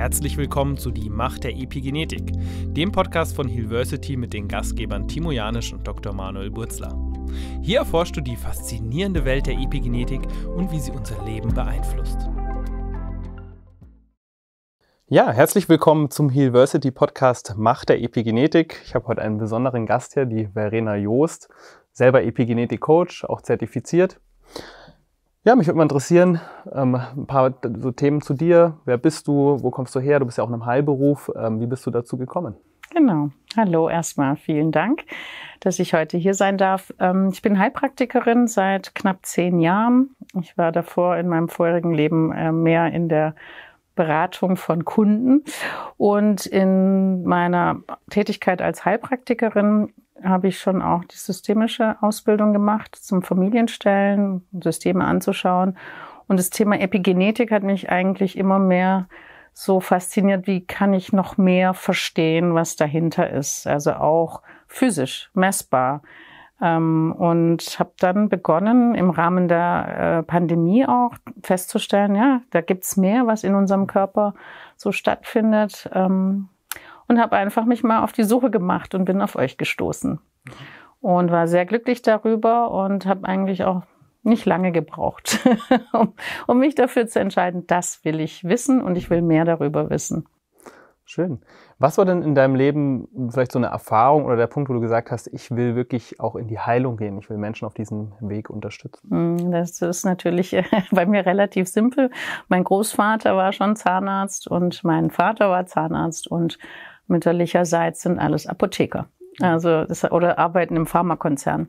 Herzlich willkommen zu Die Macht der Epigenetik, dem Podcast von Hilversity mit den Gastgebern Timo Janisch und Dr. Manuel Burzler. Hier erforscht du die faszinierende Welt der Epigenetik und wie sie unser Leben beeinflusst. Ja, herzlich willkommen zum Healversity Podcast Macht der Epigenetik. Ich habe heute einen besonderen Gast hier, die Verena Joost, selber Epigenetik Coach, auch zertifiziert. Ja, mich würde mal interessieren, ähm, ein paar so Themen zu dir. Wer bist du? Wo kommst du her? Du bist ja auch in einem Heilberuf. Ähm, wie bist du dazu gekommen? Genau. Hallo erstmal. Vielen Dank, dass ich heute hier sein darf. Ähm, ich bin Heilpraktikerin seit knapp zehn Jahren. Ich war davor in meinem vorherigen Leben äh, mehr in der Beratung von Kunden. Und in meiner Tätigkeit als Heilpraktikerin habe ich schon auch die systemische Ausbildung gemacht zum Familienstellen, Systeme anzuschauen. Und das Thema Epigenetik hat mich eigentlich immer mehr so fasziniert, wie kann ich noch mehr verstehen, was dahinter ist. Also auch physisch, messbar. Ähm, und habe dann begonnen, im Rahmen der äh, Pandemie auch festzustellen, ja, da gibt's mehr, was in unserem Körper so stattfindet. Ähm, und habe einfach mich mal auf die Suche gemacht und bin auf euch gestoßen. Und war sehr glücklich darüber und habe eigentlich auch nicht lange gebraucht, um, um mich dafür zu entscheiden, das will ich wissen und ich will mehr darüber wissen. Schön. Was war denn in deinem Leben vielleicht so eine Erfahrung oder der Punkt, wo du gesagt hast, ich will wirklich auch in die Heilung gehen, ich will Menschen auf diesem Weg unterstützen? Hm, das ist natürlich äh, bei mir relativ simpel. Mein Großvater war schon Zahnarzt und mein Vater war Zahnarzt und mütterlicherseits sind alles Apotheker. Also das, oder arbeiten im Pharmakonzern.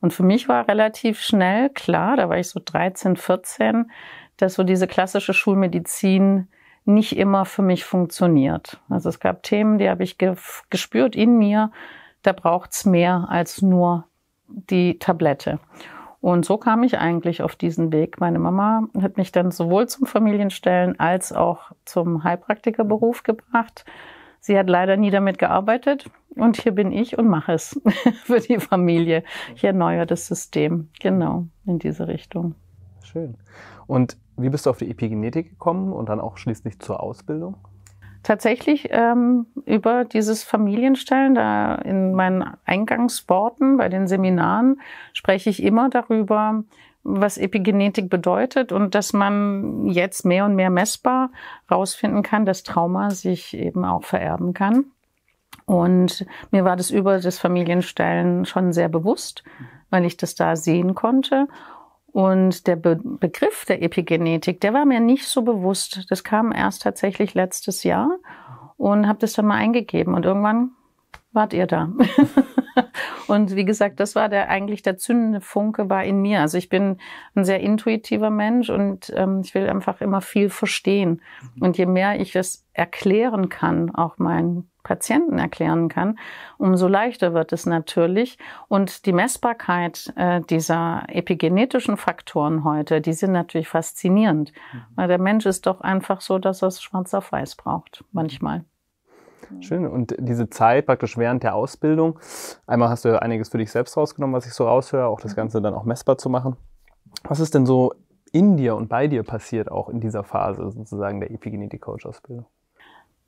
Und für mich war relativ schnell klar, da war ich so 13, 14, dass so diese klassische Schulmedizin nicht immer für mich funktioniert. Also es gab Themen, die habe ich gespürt in mir, da braucht's mehr als nur die Tablette. Und so kam ich eigentlich auf diesen Weg. Meine Mama hat mich dann sowohl zum Familienstellen als auch zum Heilpraktikerberuf gebracht. Sie hat leider nie damit gearbeitet und hier bin ich und mache es für die Familie. Ich erneuere das System, genau in diese Richtung. Schön. Und wie bist du auf die Epigenetik gekommen und dann auch schließlich zur Ausbildung? Tatsächlich ähm, über dieses Familienstellen, da in meinen Eingangsworten bei den Seminaren spreche ich immer darüber, was Epigenetik bedeutet und dass man jetzt mehr und mehr messbar herausfinden kann, dass Trauma sich eben auch vererben kann. Und mir war das über das Familienstellen schon sehr bewusst, weil ich das da sehen konnte. Und der Be Begriff der Epigenetik, der war mir nicht so bewusst. Das kam erst tatsächlich letztes Jahr und habe das dann mal eingegeben. Und irgendwann wart ihr da. und wie gesagt, das war der eigentlich der zündende Funke war in mir. Also ich bin ein sehr intuitiver Mensch und ähm, ich will einfach immer viel verstehen. Mhm. Und je mehr ich es erklären kann, auch meinen Patienten erklären kann, umso leichter wird es natürlich. Und die Messbarkeit äh, dieser epigenetischen Faktoren heute, die sind natürlich faszinierend, mhm. weil der Mensch ist doch einfach so, dass er es schwarz auf weiß braucht, manchmal. Schön. Und diese Zeit praktisch während der Ausbildung, einmal hast du ja einiges für dich selbst rausgenommen, was ich so raushöre, auch das mhm. Ganze dann auch messbar zu machen. Was ist denn so in dir und bei dir passiert auch in dieser Phase sozusagen der Epigenetik-Coach-Ausbildung?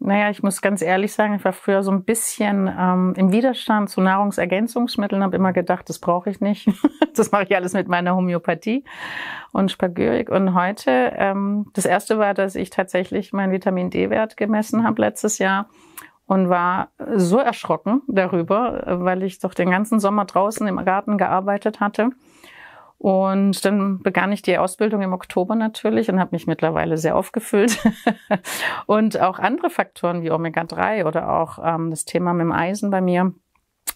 Naja, ich muss ganz ehrlich sagen, ich war früher so ein bisschen ähm, im Widerstand zu Nahrungsergänzungsmitteln, habe immer gedacht, das brauche ich nicht. das mache ich alles mit meiner Homöopathie und Spagyrik. Und heute, ähm, das erste war, dass ich tatsächlich meinen Vitamin D-Wert gemessen habe letztes Jahr und war so erschrocken darüber, weil ich doch den ganzen Sommer draußen im Garten gearbeitet hatte. Und dann begann ich die Ausbildung im Oktober natürlich und habe mich mittlerweile sehr aufgefüllt. und auch andere Faktoren wie Omega-3 oder auch ähm, das Thema mit dem Eisen bei mir.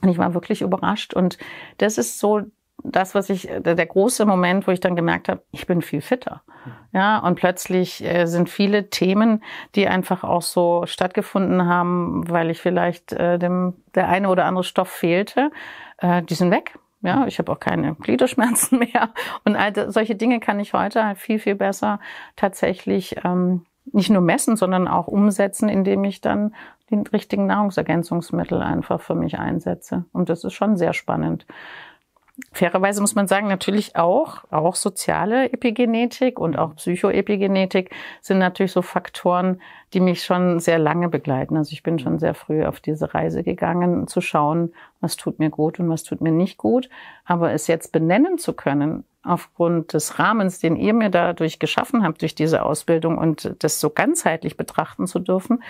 Und ich war wirklich überrascht. Und das ist so das, was ich, äh, der, große Moment, wo ich dann gemerkt habe, ich bin viel fitter. Mhm. Ja, und plötzlich äh, sind viele Themen, die einfach auch so stattgefunden haben, weil ich vielleicht äh, dem, der eine oder andere Stoff fehlte, äh, die sind weg. Ja, mhm. ich habe auch keine Gliederschmerzen mehr. Und all solche Dinge kann ich heute halt viel, viel besser tatsächlich ähm, nicht nur messen, sondern auch umsetzen, indem ich dann den richtigen Nahrungsergänzungsmittel einfach für mich einsetze. Und das ist schon sehr spannend. Fairerweise muss man sagen, natürlich auch, auch soziale Epigenetik und auch Psychoepigenetik sind natürlich so Faktoren, die mich schon sehr lange begleiten. Also ich bin schon sehr früh auf diese Reise gegangen, zu schauen, was tut mir gut und was tut mir nicht gut. Aber es jetzt benennen zu können, aufgrund des Rahmens, den ihr mir dadurch geschaffen habt, durch diese Ausbildung und das so ganzheitlich betrachten zu dürfen,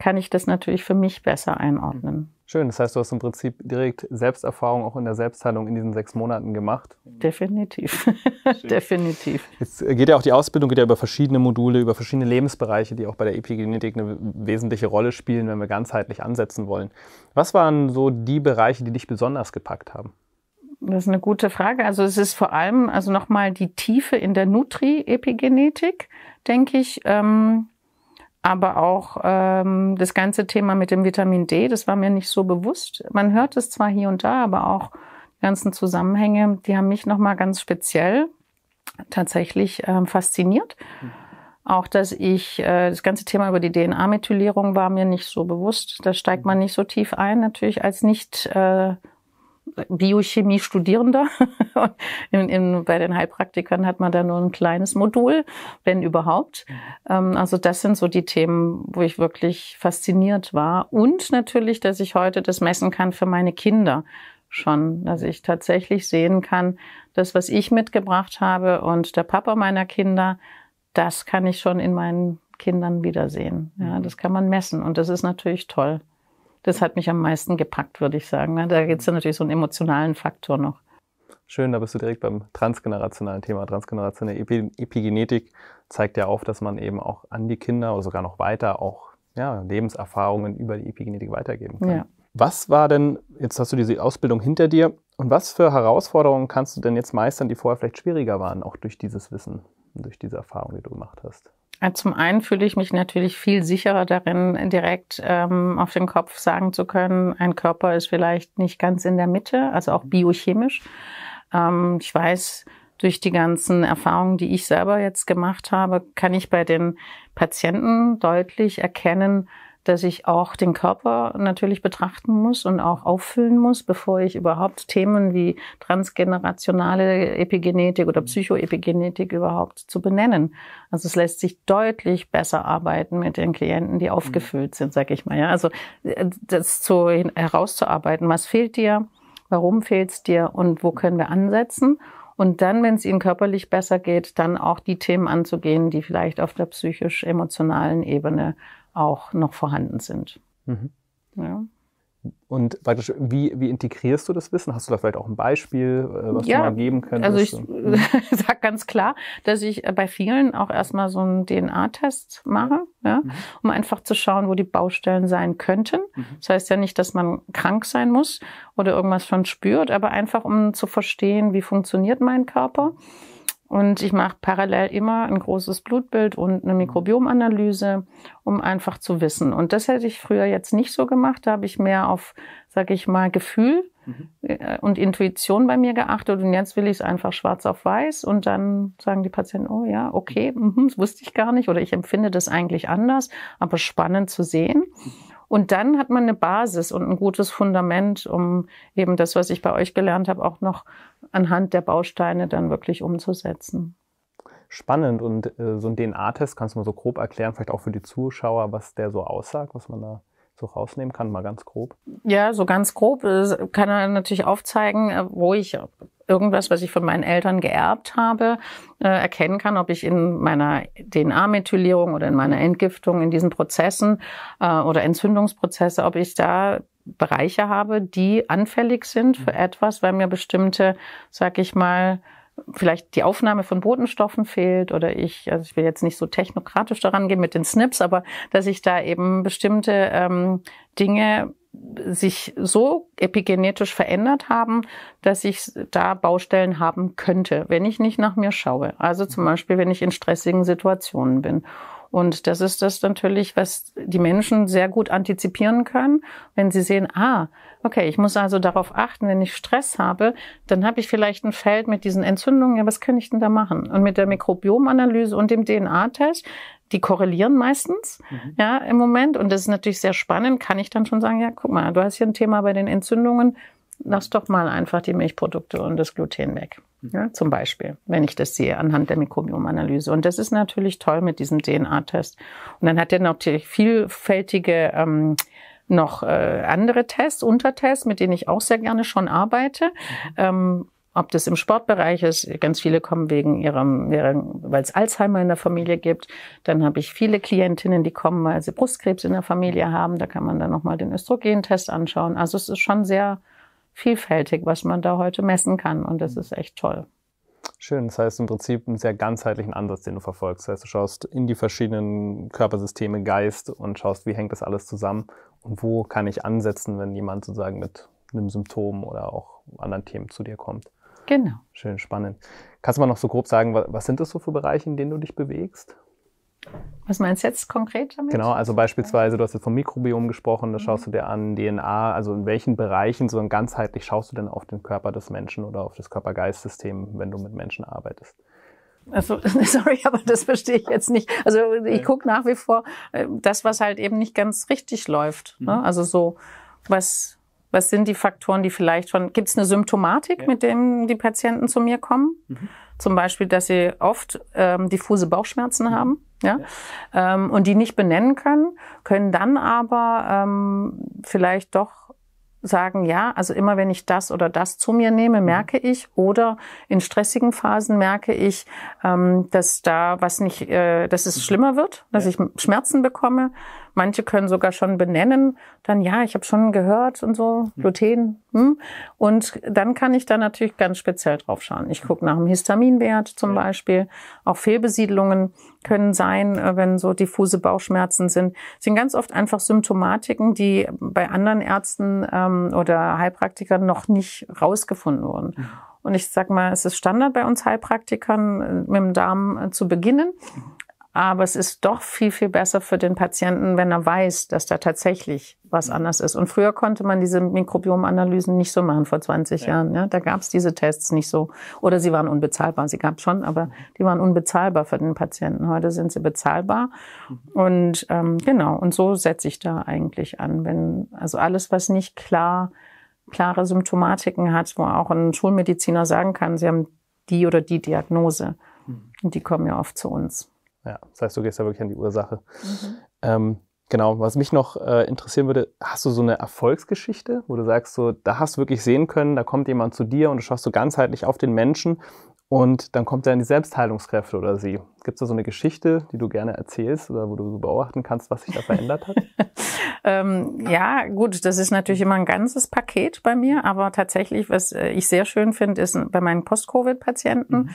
kann ich das natürlich für mich besser einordnen. Schön, das heißt, du hast im Prinzip direkt Selbsterfahrung auch in der Selbstheilung in diesen sechs Monaten gemacht. Definitiv, definitiv. Jetzt äh, geht ja auch die Ausbildung geht ja über verschiedene Module, über verschiedene Lebensbereiche, die auch bei der Epigenetik eine wesentliche Rolle spielen, wenn wir ganzheitlich ansetzen wollen. Was waren so die Bereiche, die dich besonders gepackt haben? Das ist eine gute Frage. Also es ist vor allem, also nochmal die Tiefe in der Nutri-Epigenetik, denke ich. Ähm aber auch ähm, das ganze Thema mit dem Vitamin D, das war mir nicht so bewusst. Man hört es zwar hier und da, aber auch die ganzen Zusammenhänge, die haben mich nochmal ganz speziell tatsächlich ähm, fasziniert. Mhm. Auch, dass ich, äh, das ganze Thema über die DNA-Methylierung war mir nicht so bewusst. Da steigt mhm. man nicht so tief ein, natürlich als nicht äh, Biochemie Studierender. in, in, bei den Heilpraktikern hat man da nur ein kleines Modul, wenn überhaupt. Ähm, also das sind so die Themen, wo ich wirklich fasziniert war. Und natürlich, dass ich heute das messen kann für meine Kinder schon, dass ich tatsächlich sehen kann, das, was ich mitgebracht habe und der Papa meiner Kinder, das kann ich schon in meinen Kindern wiedersehen. Ja, das kann man messen und das ist natürlich toll. Das hat mich am meisten gepackt, würde ich sagen. Ne? Da gibt es ja natürlich so einen emotionalen Faktor noch. Schön, da bist du direkt beim transgenerationalen Thema. Transgenerationelle Epigenetik zeigt ja auf, dass man eben auch an die Kinder oder sogar noch weiter auch ja, Lebenserfahrungen über die Epigenetik weitergeben kann. Ja. Was war denn, jetzt hast du diese Ausbildung hinter dir, und was für Herausforderungen kannst du denn jetzt meistern, die vorher vielleicht schwieriger waren, auch durch dieses Wissen und durch diese Erfahrung, die du gemacht hast? Zum einen fühle ich mich natürlich viel sicherer darin, direkt ähm, auf den Kopf sagen zu können, ein Körper ist vielleicht nicht ganz in der Mitte, also auch biochemisch. Ähm, ich weiß, durch die ganzen Erfahrungen, die ich selber jetzt gemacht habe, kann ich bei den Patienten deutlich erkennen, dass ich auch den Körper natürlich betrachten muss und auch auffüllen muss, bevor ich überhaupt Themen wie transgenerationale Epigenetik oder mhm. Psychoepigenetik überhaupt zu benennen. Also es lässt sich deutlich besser arbeiten mit den Klienten, die mhm. aufgefüllt sind, sag ich mal. Ja, also äh, das zu, herauszuarbeiten, was fehlt dir, warum fehlt es dir und wo können wir ansetzen. Und dann, wenn es ihnen körperlich besser geht, dann auch die Themen anzugehen, die vielleicht auf der psychisch-emotionalen Ebene auch noch vorhanden sind. Mhm. Ja. Und wie, wie integrierst du das Wissen? Hast du da vielleicht auch ein Beispiel, äh, was ja, du mal geben könntest? Also ich mhm. sage ganz klar, dass ich äh, bei vielen auch erstmal so einen DNA-Test mache, ja, mhm. um einfach zu schauen, wo die Baustellen sein könnten. Mhm. Das heißt ja nicht, dass man krank sein muss oder irgendwas schon spürt, aber einfach um zu verstehen, wie funktioniert mein Körper und ich mache parallel immer ein großes Blutbild und eine mhm. Mikrobiomanalyse, um einfach zu wissen. Und das hätte ich früher jetzt nicht so gemacht. Da habe ich mehr auf, sage ich mal, Gefühl mhm. Äh, und Intuition bei mir geachtet. Und jetzt will ich es einfach schwarz auf weiß. Und dann sagen die Patienten, oh ja, okay, mhm, das wusste ich gar nicht. Oder ich empfinde das eigentlich anders, aber spannend zu sehen. Mhm. Und dann hat man eine Basis und ein gutes Fundament, um eben das, was ich bei euch gelernt habe, auch noch anhand der Bausteine dann wirklich umzusetzen. Spannend und äh, so ein DNA-Test kannst du mal so grob erklären, vielleicht auch für die Zuschauer, was der so aussagt, was man da so rausnehmen kann, mal ganz grob? Ja, so ganz grob äh, kann er natürlich aufzeigen, äh, wo ich irgendwas, was ich von meinen Eltern geerbt habe, äh, erkennen kann, ob ich in meiner DNA-Methylierung oder in meiner Entgiftung, in diesen Prozessen oder Entzündungsprozesse, ob ich da Bereiche habe, die anfällig sind für mhm. etwas, weil mir bestimmte, sag ich mal, vielleicht die Aufnahme von Botenstoffen fehlt oder ich, also ich will jetzt nicht so technokratisch daran gehen mit den Snips, aber dass ich da eben bestimmte ähm, Dinge sich so epigenetisch verändert haben, dass ich da Baustellen haben könnte, wenn ich nicht nach mir schaue. Also zum mhm. Beispiel, wenn ich in stressigen Situationen bin. Und das ist das natürlich, was die Menschen sehr gut antizipieren können, wenn sie sehen, ah, okay, ich muss also darauf achten, wenn ich Stress habe, dann habe ich vielleicht ein Feld mit diesen Entzündungen, ja, was kann ich denn da machen? Und mit der Mikrobiomanalyse und dem DNA-Test, die korrelieren meistens, mhm. ja, im Moment. Und das ist natürlich sehr spannend, kann ich dann schon sagen, ja, guck mal, du hast hier ein Thema bei den Entzündungen, lass doch mal einfach die Milchprodukte und das Gluten weg. Mhm. Ja, zum Beispiel, wenn ich das sehe anhand der Mikrobiomanalyse. Und das ist natürlich toll mit diesem DNA-Test. Und dann hat er natürlich vielfältige ähm, noch äh, andere Tests, Untertests, mit denen ich auch sehr gerne schon arbeite. Mhm. Ähm, ob das im Sportbereich ist, ganz viele kommen wegen ihrem, weil es Alzheimer in der Familie gibt. Dann habe ich viele Klientinnen, die kommen, weil sie Brustkrebs in der Familie haben. Da kann man dann nochmal den Östrogentest anschauen. Also es ist schon sehr vielfältig, was man da heute messen kann. Und das ist echt toll. Schön, das heißt im Prinzip einen sehr ganzheitlichen Ansatz, den du verfolgst. Das heißt, du schaust in die verschiedenen Körpersysteme, Geist und schaust, wie hängt das alles zusammen und wo kann ich ansetzen, wenn jemand sozusagen mit einem Symptom oder auch anderen Themen zu dir kommt. Genau. Schön spannend. Kannst du mal noch so grob sagen, was sind das so für Bereiche, in denen du dich bewegst? Was meinst du jetzt konkret damit? Genau, also beispielsweise, du hast jetzt vom Mikrobiom gesprochen, da mhm. schaust du mhm. dir an DNA, also in welchen Bereichen so ganzheitlich schaust du denn auf den Körper des Menschen oder auf das Körpergeistsystem, wenn du mit Menschen arbeitest? Also, sorry, aber das verstehe ich jetzt nicht. Also ich gucke nach wie vor äh, das, was halt eben nicht ganz richtig läuft. Ne? Mhm. Also so, was, was sind die Faktoren, die vielleicht schon, gibt es eine Symptomatik, ja. mit dem die Patienten zu mir kommen? Mhm. Zum Beispiel, dass sie oft ähm, diffuse Bauchschmerzen mhm. haben ja, ja. Ähm, und die nicht benennen können, können dann aber ähm, vielleicht doch sagen, ja, also immer wenn ich das oder das zu mir nehme, mhm. merke ich, oder in stressigen Phasen merke ich, ähm, dass da was nicht, äh, dass es mhm. schlimmer wird, dass ja. ich Schmerzen bekomme, Manche können sogar schon benennen, dann ja, ich habe schon gehört und so, hm. Gluten. Hm. Und dann kann ich da natürlich ganz speziell drauf schauen. Ich gucke nach dem Histaminwert zum ja. Beispiel. Auch Fehlbesiedlungen können sein, äh, wenn so diffuse Bauchschmerzen sind. Das sind ganz oft einfach Symptomatiken, die bei anderen Ärzten ähm, oder Heilpraktikern noch nicht rausgefunden wurden. Ja. Hm. Und ich sag mal, es ist Standard bei uns Heilpraktikern, äh, mit dem Darm äh, zu beginnen. Hm. Aber es ist doch viel, viel besser für den Patienten, wenn er weiß, dass da tatsächlich was mhm. anders ist. Und früher konnte man diese Mikrobiomanalysen nicht so machen, vor 20 ja. Jahren. Ja? Da gab es diese Tests nicht so. Oder sie waren unbezahlbar. Sie gab schon, aber mhm. die waren unbezahlbar für den Patienten. Heute sind sie bezahlbar. Mhm. Und ähm, genau, und so setze ich da eigentlich an. Wenn, also alles, was nicht klar, klare Symptomatiken hat, wo auch ein Schulmediziner sagen kann, sie haben die oder die Diagnose. Und die kommen ja oft zu uns. Ja, das heißt, du gehst ja wirklich an die Ursache. Mhm. Ähm, genau, was mich noch äh, interessieren würde, hast du so eine Erfolgsgeschichte, wo du sagst, so, da hast du wirklich sehen können, da kommt jemand zu dir und du schaust so ganzheitlich auf den Menschen und dann kommt er in die Selbstheilungskräfte oder sie. Gibt es da so eine Geschichte, die du gerne erzählst oder wo du so beobachten kannst, was sich da verändert hat? ähm, ja, gut, das ist natürlich immer ein ganzes Paket bei mir, aber tatsächlich, was äh, ich sehr schön finde, ist bei meinen Post-Covid-Patienten, mhm.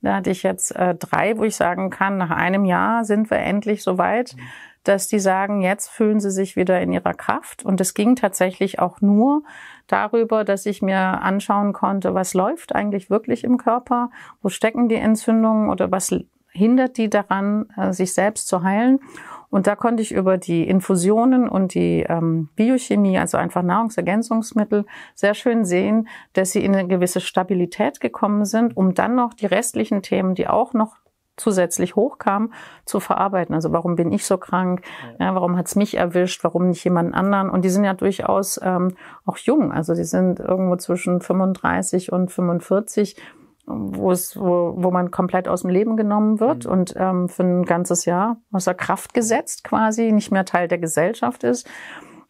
da hatte ich jetzt äh, drei, wo ich sagen kann, nach einem Jahr sind wir endlich so weit, mhm. dass die sagen, jetzt fühlen sie sich wieder in ihrer Kraft. Und es ging tatsächlich auch nur, darüber, dass ich mir anschauen konnte, was läuft eigentlich wirklich im Körper, wo stecken die Entzündungen oder was hindert die daran, äh, sich selbst zu heilen. Und da konnte ich über die Infusionen und die ähm, Biochemie, also einfach Nahrungsergänzungsmittel, sehr schön sehen, dass sie in eine gewisse Stabilität gekommen sind, um dann noch die restlichen Themen, die auch noch zusätzlich hochkam, zu verarbeiten. Also warum bin ich so krank? Ja, warum hat's mich erwischt? Warum nicht jemand anderen? Und die sind ja durchaus ähm, auch jung. Also die sind irgendwo zwischen 35 und 45 wo es, wo, wo man komplett aus dem Leben genommen wird mhm. und ähm, für ein ganzes Jahr außer Kraft gesetzt quasi, nicht mehr Teil der Gesellschaft ist.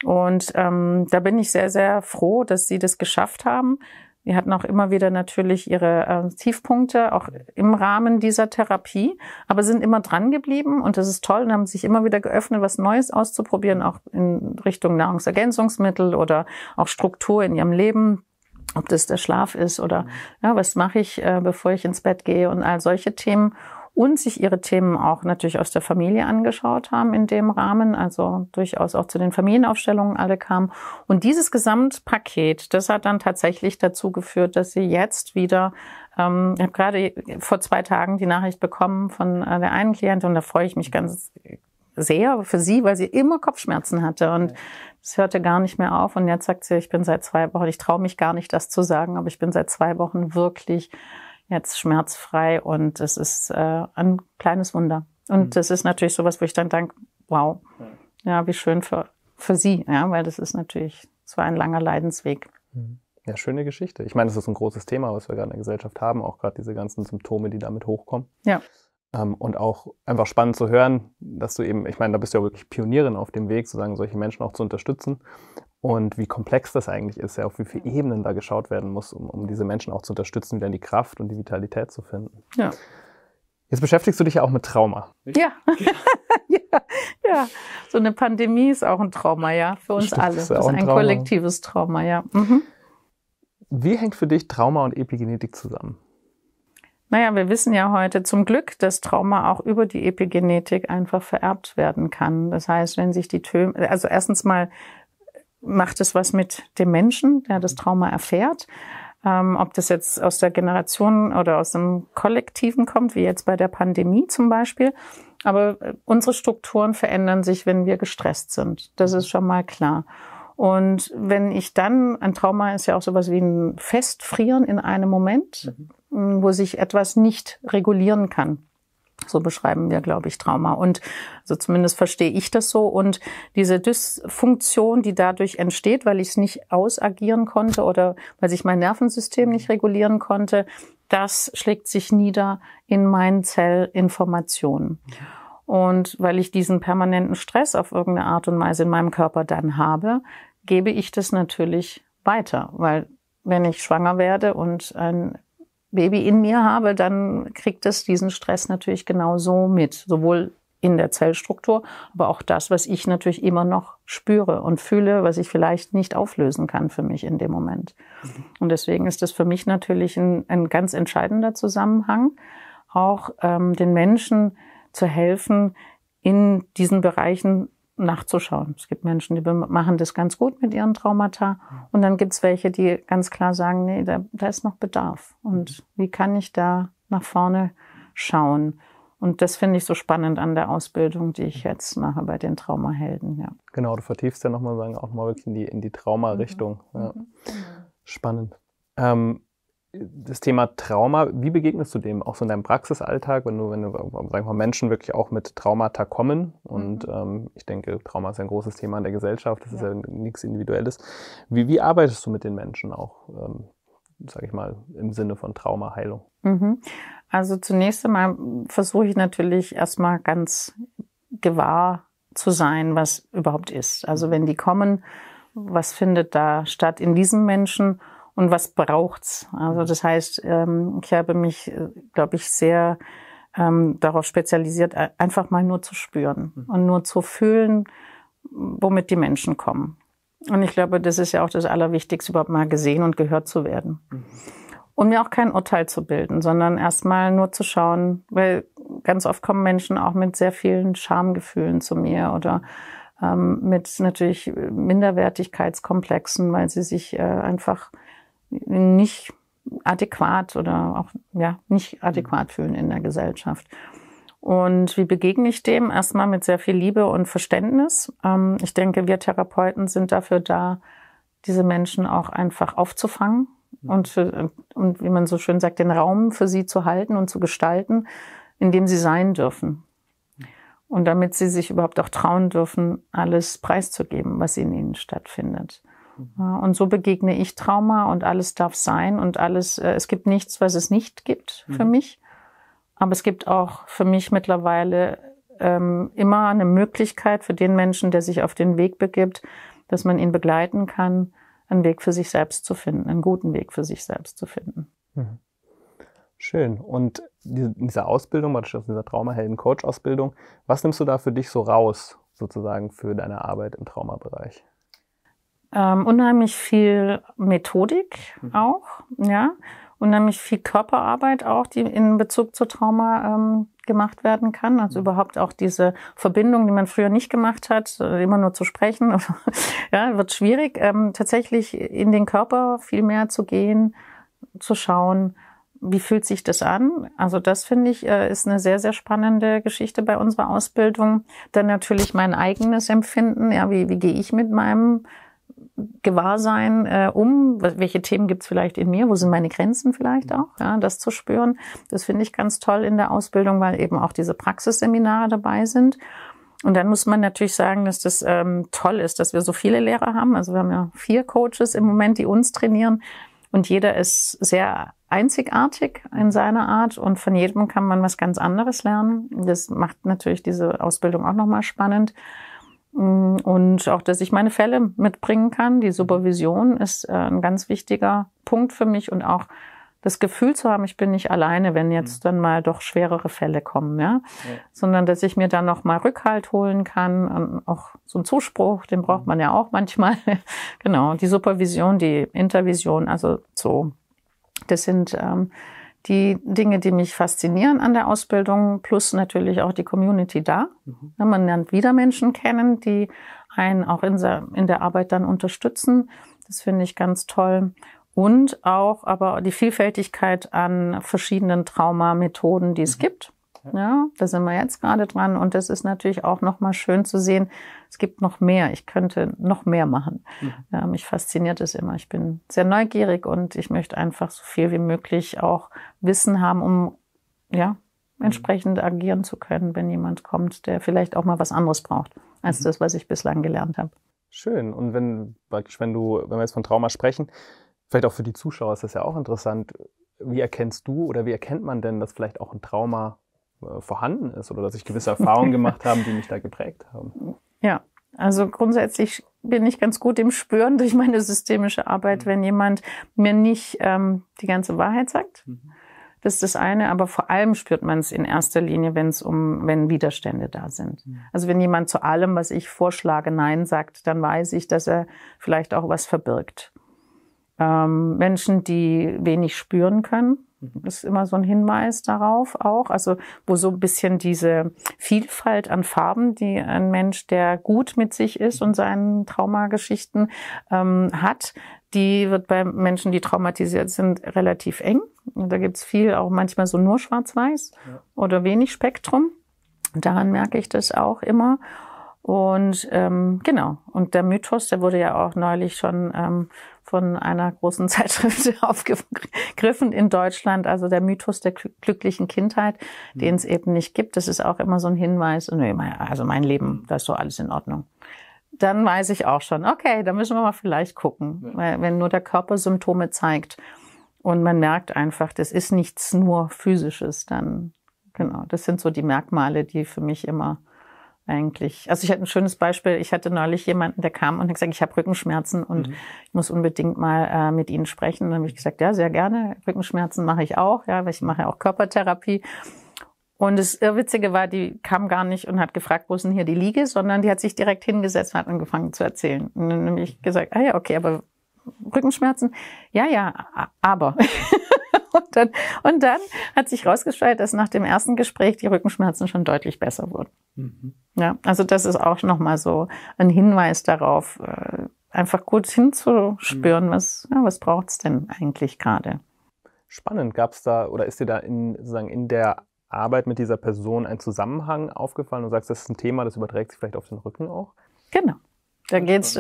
Und ähm, da bin ich sehr, sehr froh, dass sie das geschafft haben, die hatten auch immer wieder natürlich ihre äh, Tiefpunkte, auch im Rahmen dieser Therapie, aber sind immer dran geblieben und das ist toll und haben sich immer wieder geöffnet, was Neues auszuprobieren, auch in Richtung Nahrungsergänzungsmittel oder auch Struktur in ihrem Leben ob das der Schlaf ist oder ja, was mache ich, äh, bevor ich ins Bett gehe und all solche Themen und sich ihre Themen auch natürlich aus der Familie angeschaut haben in dem Rahmen, also durchaus auch zu den Familienaufstellungen alle kamen. Und dieses Gesamtpaket, das hat dann tatsächlich dazu geführt, dass sie jetzt wieder, ähm, ich habe gerade vor zwei Tagen die Nachricht bekommen von äh, der einen Klientin und da freue ich mich ganz sehr für sie, weil sie immer Kopfschmerzen hatte und es hörte gar nicht mehr auf. Und jetzt sagt sie, ich bin seit zwei Wochen, ich traue mich gar nicht, das zu sagen, aber ich bin seit zwei Wochen wirklich jetzt schmerzfrei und es ist äh, ein kleines Wunder. Und mhm. das ist natürlich sowas, wo ich dann denke, wow, ja, wie schön für, für sie, ja, weil das ist natürlich, es war ein langer Leidensweg. Mhm. Ja, schöne Geschichte. Ich meine, das ist ein großes Thema, was wir gerade in der Gesellschaft haben, auch gerade diese ganzen Symptome, die damit hochkommen. Ja. Ähm, und auch einfach spannend zu hören, dass du eben, ich meine, da bist du ja wirklich Pionierin auf dem Weg, sozusagen solche Menschen auch zu unterstützen und wie komplex das eigentlich ist, ja, auf wie viele Ebenen da geschaut werden muss, um, um diese Menschen auch zu unterstützen, wieder in die Kraft und die Vitalität zu finden. Ja. Jetzt beschäftigst du dich ja auch mit Trauma. Ja. ja. ja, so eine Pandemie ist auch ein Trauma, ja, für uns Stimmt, alle. Ist ja das ist ein, ein kollektives Trauma, ja. Mhm. Wie hängt für dich Trauma und Epigenetik zusammen? Naja, wir wissen ja heute zum Glück, dass Trauma auch über die Epigenetik einfach vererbt werden kann. Das heißt, wenn sich die Töme, also erstens mal macht es was mit dem Menschen, der das Trauma erfährt. Ähm, ob das jetzt aus der Generation oder aus dem Kollektiven kommt, wie jetzt bei der Pandemie zum Beispiel. Aber äh, unsere Strukturen verändern sich, wenn wir gestresst sind. Das ist schon mal klar. Und wenn ich dann, ein Trauma ist ja auch sowas wie ein Festfrieren in einem Moment, mhm. wo sich etwas nicht regulieren kann. So beschreiben wir, glaube ich, Trauma. Und so zumindest verstehe ich das so. Und diese Dysfunktion, die dadurch entsteht, weil ich es nicht ausagieren konnte oder weil sich mein Nervensystem nicht regulieren konnte, das schlägt sich nieder in meinen Zellinformationen. Und weil ich diesen permanenten Stress auf irgendeine Art und Weise in meinem Körper dann habe, gebe ich das natürlich weiter. Weil wenn ich schwanger werde und ein Baby in mir habe, dann kriegt es diesen Stress natürlich genauso mit. Sowohl in der Zellstruktur, aber auch das, was ich natürlich immer noch spüre und fühle, was ich vielleicht nicht auflösen kann für mich in dem Moment. Mhm. Und deswegen ist das für mich natürlich ein, ein ganz entscheidender Zusammenhang, auch ähm, den Menschen zu helfen, in diesen Bereichen nachzuschauen. Es gibt Menschen, die machen das ganz gut mit ihren Traumata. Und dann gibt es welche, die ganz klar sagen, nee, da, da ist noch Bedarf. Und wie kann ich da nach vorne schauen? Und das finde ich so spannend an der Ausbildung, die ich jetzt mache bei den Traumahelden. Ja. Genau, du vertiefst ja nochmal sagen, auch mal wirklich in die, in die Traumarichtung. Mhm. Ja. Mhm. Spannend. Ähm, das Thema Trauma, wie begegnest du dem auch so in deinem Praxisalltag, wenn du, wenn du, sagen wir Menschen wirklich auch mit Traumata kommen? Und mhm. ähm, ich denke, Trauma ist ein großes Thema in der Gesellschaft, das ja. ist ja nichts Individuelles. Wie, wie arbeitest du mit den Menschen auch, ähm, sage ich mal, im Sinne von Traumaheilung? Mhm. Also zunächst einmal versuche ich natürlich erstmal ganz gewahr zu sein, was überhaupt ist. Also mhm. wenn die kommen, was findet da statt in diesem Menschen? und was braucht's. Also mhm. das heißt, ähm, ich habe mich, äh, glaube ich, sehr ähm, darauf spezialisiert, einfach mal nur zu spüren mhm. und nur zu fühlen, womit die Menschen kommen. Und ich glaube, das ist ja auch das Allerwichtigste, überhaupt mal gesehen und gehört zu werden. Mhm. Und mir auch kein Urteil zu bilden, sondern erstmal nur zu schauen, weil ganz oft kommen Menschen auch mit sehr vielen Schamgefühlen zu mir oder ähm, mit natürlich Minderwertigkeitskomplexen, weil sie sich äh, einfach nicht adäquat oder auch ja, nicht adäquat mhm. fühlen in der Gesellschaft. Und wie begegne ich dem? Erstmal mit sehr viel Liebe und Verständnis. Ähm, ich denke, wir Therapeuten sind dafür da, diese Menschen auch einfach aufzufangen mhm. und, für, und wie man so schön sagt, den Raum für sie zu halten und zu gestalten, in dem sie sein dürfen. Mhm. Und damit sie sich überhaupt auch trauen dürfen, alles preiszugeben, was in ihnen stattfindet. Und so begegne ich Trauma und alles darf sein und alles, äh, es gibt nichts, was es nicht gibt für mhm. mich. Aber es gibt auch für mich mittlerweile ähm, immer eine Möglichkeit für den Menschen, der sich auf den Weg begibt, dass man ihn begleiten kann, einen Weg für sich selbst zu finden, einen guten Weg für sich selbst zu finden. Mhm. Schön. Und diese dieser Ausbildung, in dieser Traumahelden-Coach-Ausbildung, was nimmst du da für dich so raus, sozusagen für deine Arbeit im Traumabereich? ähm, unheimlich viel Methodik mhm. auch, ja, unheimlich viel Körperarbeit auch, die in Bezug zu Trauma ähm, gemacht werden kann. Also mhm. überhaupt auch diese Verbindung, die man früher nicht gemacht hat, äh, immer nur zu sprechen, ja, wird schwierig. Ähm, tatsächlich in den Körper viel mehr zu gehen, zu schauen, wie fühlt sich das an? Also das finde ich äh, ist eine sehr, sehr spannende Geschichte bei unserer Ausbildung. Dann natürlich mein eigenes Empfinden. Ja, wie, wie gehe ich mit meinem Gewahrsein äh, um, welche Themen gibt's vielleicht in mir, wo sind meine Grenzen vielleicht mhm. auch, ja, das zu spüren. Das finde ich ganz toll in der Ausbildung, weil eben auch diese Praxisseminare dabei sind. Und dann muss man natürlich sagen, dass das ähm, toll ist, dass wir so viele Lehrer haben. Also wir haben ja vier Coaches im Moment, die uns trainieren. Und jeder ist sehr einzigartig in seiner Art und von jedem kann man was ganz anderes lernen. Das macht natürlich diese Ausbildung auch nochmal spannend. Mm, und auch, dass ich meine Fälle mitbringen kann. Die Supervision ist äh, ein ganz wichtiger Punkt für mich und auch das Gefühl zu haben, ich bin nicht alleine, wenn jetzt mhm. dann mal doch schwerere Fälle kommen, ja? ja. sondern dass ich mir dann noch mal Rückhalt holen kann, auch so einen Zuspruch, den braucht mhm. man ja auch manchmal. genau, die Supervision, die Intervision, also so, das sind ähm, die Dinge, die mich faszinieren an der Ausbildung, plus natürlich auch die Community da. Mhm. Man lernt wieder Menschen kennen, die einen auch in, der Arbeit dann unterstützen. Das finde ich ganz toll. Und auch aber die Vielfältigkeit an verschiedenen Traumamethoden, die es mhm. gibt. Ja, da sind wir jetzt gerade dran und das ist natürlich auch nochmal schön zu sehen. Es gibt noch mehr. Ich könnte noch mehr machen. Mhm. Ja, mich fasziniert es immer. Ich bin sehr neugierig und ich möchte einfach so viel wie möglich auch Wissen haben, um ja mhm. entsprechend mhm. agieren zu können, wenn jemand kommt, der vielleicht auch mal was anderes braucht als mhm. das, was ich bislang gelernt habe. Schön. Und wenn praktisch, wenn du, wenn wir jetzt von Trauma sprechen, vielleicht auch für die Zuschauer ist das ja auch interessant. Wie erkennst du oder wie erkennt man denn, dass vielleicht auch ein Trauma äh, vorhanden ist oder dass ich gewisse Erfahrungen gemacht habe, die mich da geprägt haben. Ja, also grundsätzlich bin ich ganz gut im Spüren durch meine systemische Arbeit, mhm. wenn jemand mir nicht ähm, die ganze Wahrheit sagt. Mhm. Das ist das eine, aber vor allem spürt man es in erster Linie, wenn es um, wenn Widerstände da sind. Mhm. Also wenn jemand zu allem, was ich vorschlage, Nein sagt, dann weiß ich, dass er vielleicht auch was verbirgt. Ähm, Menschen, die wenig spüren können, das ist immer so ein Hinweis darauf auch, also wo so ein bisschen diese Vielfalt an Farben, die ein Mensch, der gut mit sich ist und seinen Traumageschichten ähm, hat, die wird bei Menschen, die traumatisiert sind, relativ eng. Und da gibt's viel, auch manchmal so nur schwarz-weiß ja. oder wenig Spektrum. daran merke ich das auch immer. Und ähm, genau, und der Mythos, der wurde ja auch neulich schon ähm, von einer großen Zeitschrift aufgegriffen in Deutschland, also der Mythos der glücklichen Kindheit, hm. den es eben nicht gibt. Das ist auch immer so ein Hinweis, nee, also mein Leben, hm. da ist so alles in Ordnung. Dann weiß ich auch schon, okay, da müssen wir mal vielleicht gucken, weil wenn nur der Körper Symptome zeigt und man merkt einfach, das ist nichts nur physisches, dann genau, das sind so die Merkmale, die für mich immer eigentlich. Also ich hatte ein schönes Beispiel. Ich hatte neulich jemanden, der kam und hat gesagt, ich habe Rückenschmerzen und mhm. ich muss unbedingt mal äh, mit Ihnen sprechen. Und dann habe ich gesagt, ja, sehr gerne. Rückenschmerzen mache ich auch, ja, weil ich mhm. mache auch Körpertherapie. Und das Irrwitzige war, die kam gar nicht und hat gefragt, wo ist denn hier die Liege, sondern die hat sich direkt hingesetzt und hat angefangen zu erzählen. Und dann habe ich gesagt, ah ja, okay, aber Rückenschmerzen? Ja, ja, aber. Und dann, und dann hat sich herausgestellt, dass nach dem ersten Gespräch die Rückenschmerzen schon deutlich besser wurden. Mhm. Ja, also das ist auch nochmal so ein Hinweis darauf, äh, einfach gut hinzuspüren, mhm. was, ja, was braucht's denn eigentlich gerade. Spannend, gab es da oder ist dir da in, sozusagen in der Arbeit mit dieser Person ein Zusammenhang aufgefallen und sagst, das ist ein Thema, das überträgt sich vielleicht auf den Rücken auch? Genau. Da geht es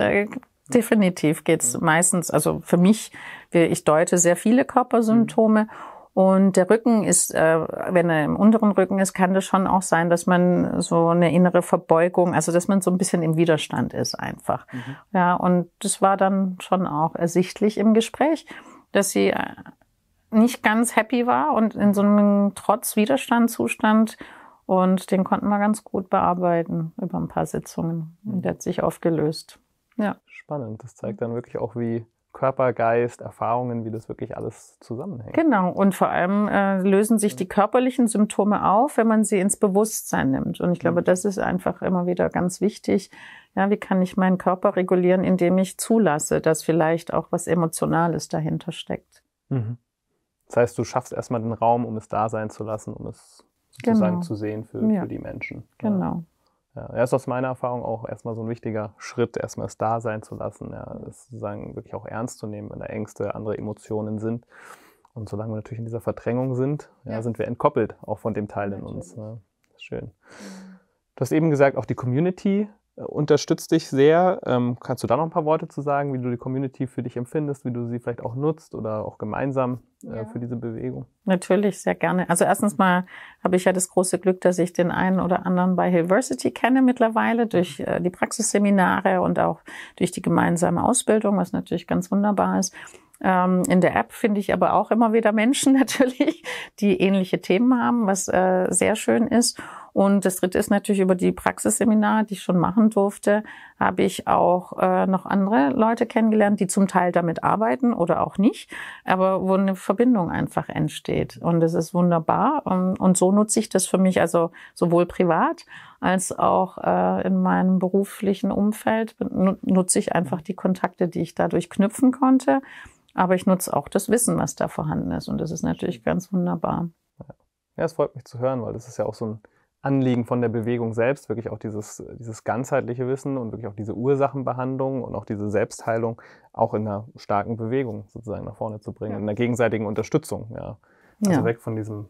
Definitiv geht's mhm. meistens, also für mich, ich deute sehr viele Körpersymptome. Mhm. Und der Rücken ist, äh, wenn er im unteren Rücken ist, kann das schon auch sein, dass man so eine innere Verbeugung, also dass man so ein bisschen im Widerstand ist einfach. Mhm. Ja, und das war dann schon auch ersichtlich im Gespräch, dass sie äh, nicht ganz happy war und in so einem Trotz-Widerstand-Zustand. Und den konnten wir ganz gut bearbeiten über ein paar Sitzungen. Und der hat sich aufgelöst. Ja spannend. Das zeigt mhm. dann wirklich auch, wie Körper, Geist, Erfahrungen, wie das wirklich alles zusammenhängt. Genau, und vor allem äh, lösen sich die mhm. körperlichen Symptome auf, wenn man sie ins Bewusstsein nimmt. Und ich mhm. glaube, das ist einfach immer wieder ganz wichtig. Ja, wie kann ich meinen Körper regulieren, indem ich zulasse, dass vielleicht auch was Emotionales dahinter steckt. Mhm. Das heißt, du schaffst erstmal den Raum, um es da sein zu lassen, um es sozusagen genau. zu sehen für, ja. für die Menschen. Genau. Ja. Ja, das ist aus meiner Erfahrung auch erstmal so ein wichtiger Schritt, erstmal es da sein zu lassen, ja, das sozusagen wirklich auch ernst zu nehmen, wenn da Ängste, andere Emotionen sind. Und solange wir natürlich in dieser Verdrängung sind, ja, ja. sind wir entkoppelt auch von dem Teil in natürlich. uns. Ne? Schön. Mhm. Du hast eben gesagt, auch die Community äh, unterstützt dich sehr. Ähm, kannst du da noch ein paar Worte zu sagen, wie du die Community für dich empfindest, wie du sie vielleicht auch nutzt oder auch gemeinsam äh, für diese Bewegung? Natürlich, sehr gerne. Also erstens mal habe ich ja das große Glück, dass ich den einen oder anderen bei Hillversity kenne mittlerweile durch äh, die Praxisseminare und auch durch die gemeinsame Ausbildung, was natürlich ganz wunderbar ist. Ähm, in der App finde ich aber auch immer wieder Menschen natürlich, die ähnliche Themen haben, was äh, sehr schön ist. Und das dritte ist natürlich über die Praxisseminare, die ich schon machen durfte, habe ich auch äh, noch andere Leute kennengelernt, die zum Teil damit arbeiten oder auch nicht, aber wo eine Verbindung einfach entsteht. Und das ist wunderbar. Und, ähm, und so nutze ich das für mich also sowohl privat als auch äh, in meinem beruflichen Umfeld nutze ich einfach die Kontakte, die ich dadurch knüpfen konnte aber ich nutze auch das Wissen, was da vorhanden ist. Und das ist natürlich ganz wunderbar. Ja, es freut mich zu hören, weil das ist ja auch so ein Anliegen von der Bewegung selbst, wirklich auch dieses, dieses ganzheitliche Wissen und wirklich auch diese Ursachenbehandlung und auch diese Selbstheilung auch in einer starken Bewegung sozusagen nach vorne zu bringen, ja. in einer gegenseitigen Unterstützung. Ja. Also ja. weg von diesem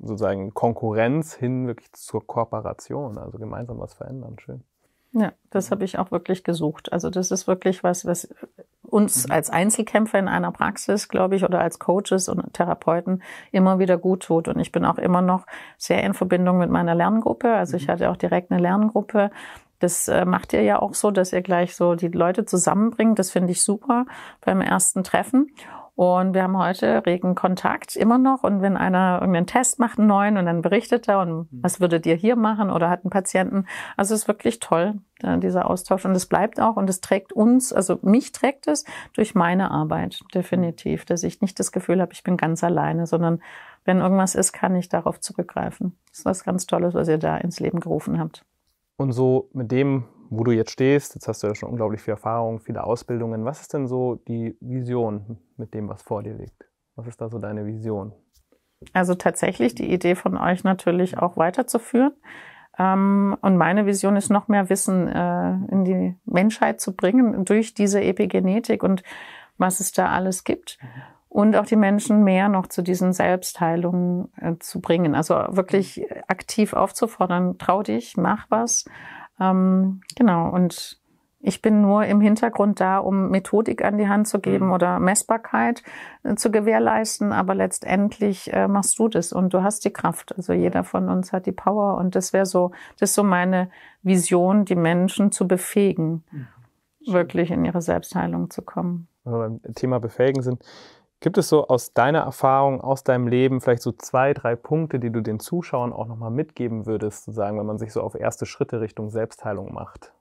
sozusagen Konkurrenz hin wirklich zur Kooperation, also gemeinsam was verändern. Schön. Ja, das mhm. habe ich auch wirklich gesucht. Also das ist wirklich was, was uns mhm. als Einzelkämpfer in einer Praxis, glaube ich, oder als Coaches und Therapeuten immer wieder gut tut. Und ich bin auch immer noch sehr in Verbindung mit meiner Lerngruppe. Also ich mhm. hatte auch direkt eine Lerngruppe. Das äh, macht ihr ja auch so, dass ihr gleich so die Leute zusammenbringt. Das finde ich super beim ersten Treffen. Und wir haben heute regen Kontakt immer noch. Und wenn einer irgendeinen Test macht, einen neuen, und dann berichtet er, und mhm. was würdet ihr hier machen oder hat einen Patienten. Also es ist wirklich toll, dieser Austausch. Und es bleibt auch und es trägt uns, also mich trägt es durch meine Arbeit, definitiv, dass ich nicht das Gefühl habe, ich bin ganz alleine, sondern wenn irgendwas ist, kann ich darauf zurückgreifen. Das ist was ganz Tolles, was ihr da ins Leben gerufen habt. Und so mit dem, wo du jetzt stehst, jetzt hast du ja schon unglaublich viel Erfahrung, viele Ausbildungen. Was ist denn so die Vision mit dem, was vor dir liegt? Was ist da so deine Vision? Also tatsächlich die Idee von euch natürlich auch weiterzuführen. Ähm, und meine Vision ist, noch mehr Wissen äh, in die Menschheit zu bringen durch diese Epigenetik und was es da alles gibt. Und auch die Menschen mehr noch zu diesen Selbstheilungen äh, zu bringen. Also wirklich aktiv aufzufordern, trau dich, mach was ähm, genau, und ich bin nur im Hintergrund da, um Methodik an die Hand zu geben mhm. oder Messbarkeit äh, zu gewährleisten, aber letztendlich äh, machst du das und du hast die Kraft. Also jeder von uns hat die Power und das wäre so, das ist so meine Vision, die Menschen zu befähigen, ja. Mhm. wirklich in ihre Selbstheilung zu kommen. Wenn wir beim Thema befähigen sind, Gibt es so aus deiner Erfahrung, aus deinem Leben vielleicht so zwei, drei Punkte, die du den Zuschauern auch nochmal mitgeben würdest, sozusagen, wenn man sich so auf erste Schritte Richtung Selbstheilung macht,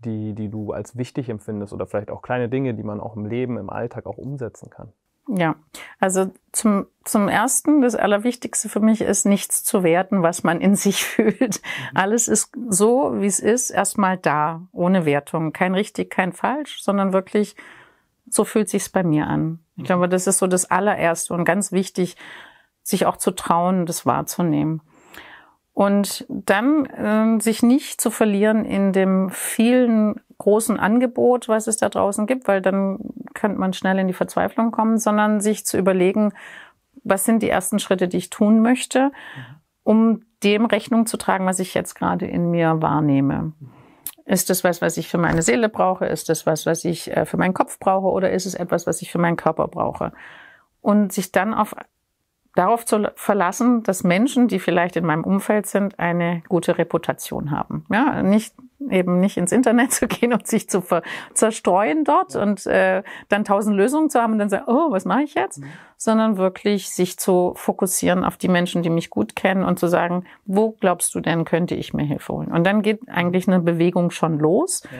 die, die du als wichtig empfindest oder vielleicht auch kleine Dinge, die man auch im Leben, im Alltag auch umsetzen kann? Ja, also zum, zum Ersten, das Allerwichtigste für mich ist, nichts zu werten, was man in sich fühlt. Mhm. Alles ist so, wie es ist, erstmal da, ohne Wertung. Kein richtig, kein falsch, sondern wirklich, so fühlt sich's bei mir an. Ich glaube, das ist so das allererste und ganz wichtig, sich auch zu trauen, das wahrzunehmen. Und dann äh, sich nicht zu verlieren in dem vielen großen Angebot, was es da draußen gibt, weil dann könnte man schnell in die Verzweiflung kommen, sondern sich zu überlegen, was sind die ersten Schritte, die ich tun möchte, mhm. um dem Rechnung zu tragen, was ich jetzt gerade in mir wahrnehme. Mhm. Ist das was, was ich für meine Seele brauche? Ist das was, was ich äh, für meinen Kopf brauche? Oder ist es etwas, was ich für meinen Körper brauche? Und sich dann auf darauf zu verlassen, dass Menschen, die vielleicht in meinem Umfeld sind, eine gute Reputation haben. Ja, nicht eben nicht ins Internet zu gehen und sich zu zerstreuen dort und äh, dann tausend Lösungen zu haben und dann sagen, oh, was mache ich jetzt? Mhm. Sondern wirklich sich zu fokussieren auf die Menschen, die mich gut kennen und zu sagen, wo glaubst du denn, könnte ich mir Hilfe holen? Und dann geht eigentlich eine Bewegung schon los. Ja.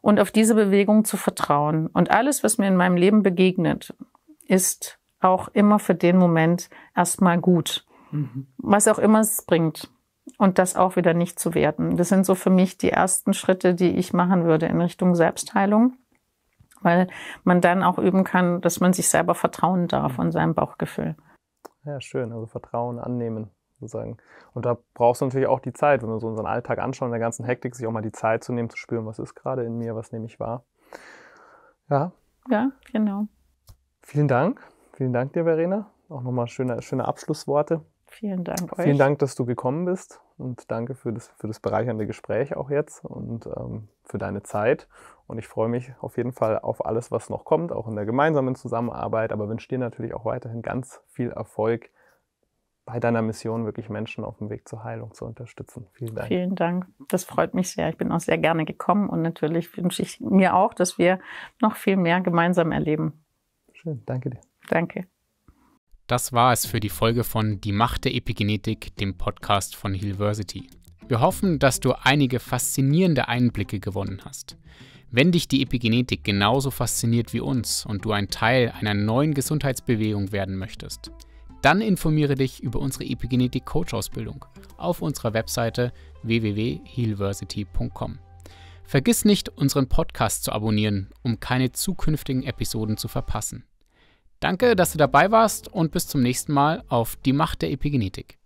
Und auf diese Bewegung zu vertrauen. Und alles, was mir in meinem Leben begegnet, ist auch immer für den Moment erstmal gut. Mhm. Was auch immer es bringt. Und das auch wieder nicht zu werten. Das sind so für mich die ersten Schritte, die ich machen würde in Richtung Selbstheilung. Weil man dann auch üben kann, dass man sich selber vertrauen darf mhm. und seinem Bauchgefühl. Ja, schön. Also Vertrauen annehmen sozusagen. Und da brauchst du natürlich auch die Zeit, wenn wir so unseren Alltag anschauen, in der ganzen Hektik, sich auch mal die Zeit zu nehmen, zu spüren, was ist gerade in mir, was nehme ich wahr. Ja. Ja, genau. Vielen Dank. Vielen Dank dir, Verena. Auch nochmal schöne, schöne Abschlussworte. Vielen Dank euch. Vielen Dank, dass du gekommen bist und danke für das, für das bereichernde Gespräch auch jetzt und ähm, für deine Zeit. Und ich freue mich auf jeden Fall auf alles, was noch kommt, auch in der gemeinsamen Zusammenarbeit, aber wünsche dir natürlich auch weiterhin ganz viel Erfolg bei deiner Mission, wirklich Menschen auf dem Weg zur Heilung zu unterstützen. Vielen Dank. Vielen Dank. Das freut mich sehr. Ich bin auch sehr gerne gekommen und natürlich wünsche ich mir auch, dass wir noch viel mehr gemeinsam erleben. Schön, danke dir. Danke. Das war es für die Folge von Die Macht der Epigenetik, dem Podcast von Hillversity. Wir hoffen, dass du einige faszinierende Einblicke gewonnen hast. Wenn dich die Epigenetik genauso fasziniert wie uns und du ein Teil einer neuen Gesundheitsbewegung werden möchtest, dann informiere dich über unsere Epigenetik Coach Ausbildung auf unserer Webseite www.healversity.com. Vergiss nicht, unseren Podcast zu abonnieren, um keine zukünftigen Episoden zu verpassen. Danke, dass du dabei warst und bis zum nächsten Mal auf die Macht der Epigenetik.